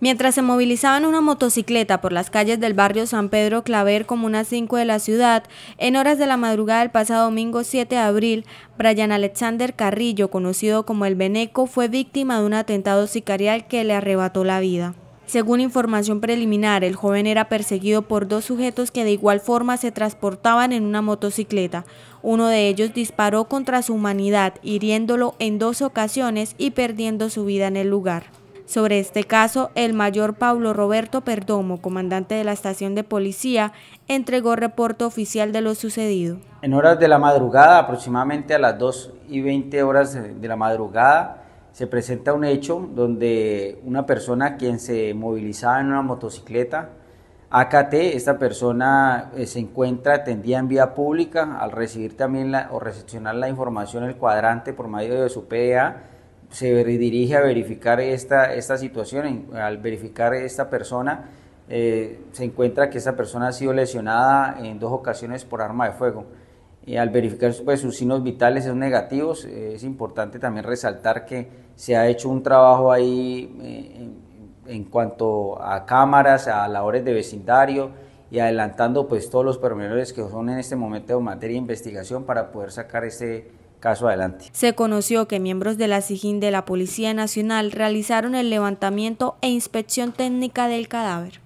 Mientras se movilizaban una motocicleta por las calles del barrio San Pedro Claver, comuna 5 de la ciudad, en horas de la madrugada del pasado domingo 7 de abril, Brian Alexander Carrillo, conocido como el Beneco, fue víctima de un atentado sicarial que le arrebató la vida. Según información preliminar, el joven era perseguido por dos sujetos que de igual forma se transportaban en una motocicleta. Uno de ellos disparó contra su humanidad, hiriéndolo en dos ocasiones y perdiendo su vida en el lugar. Sobre este caso, el mayor Pablo Roberto Perdomo, comandante de la estación de policía, entregó reporte oficial de lo sucedido. En horas de la madrugada, aproximadamente a las 2 y 20 horas de la madrugada, se presenta un hecho donde una persona quien se movilizaba en una motocicleta AKT, esta persona eh, se encuentra atendida en vía pública al recibir también o recepcionar la información el cuadrante por medio de su PDA se dirige a verificar esta, esta situación, al verificar esta persona, eh, se encuentra que esta persona ha sido lesionada en dos ocasiones por arma de fuego. Y al verificar pues, sus signos vitales son negativos, eh, es importante también resaltar que se ha hecho un trabajo ahí eh, en, cuanto a cámaras, a labores de vecindario y adelantando pues todos los pormenores que son en este momento en materia de investigación para poder sacar ese, caso adelante. Se conoció que miembros de la SIGIN de la Policía Nacional realizaron el levantamiento e inspección técnica del cadáver.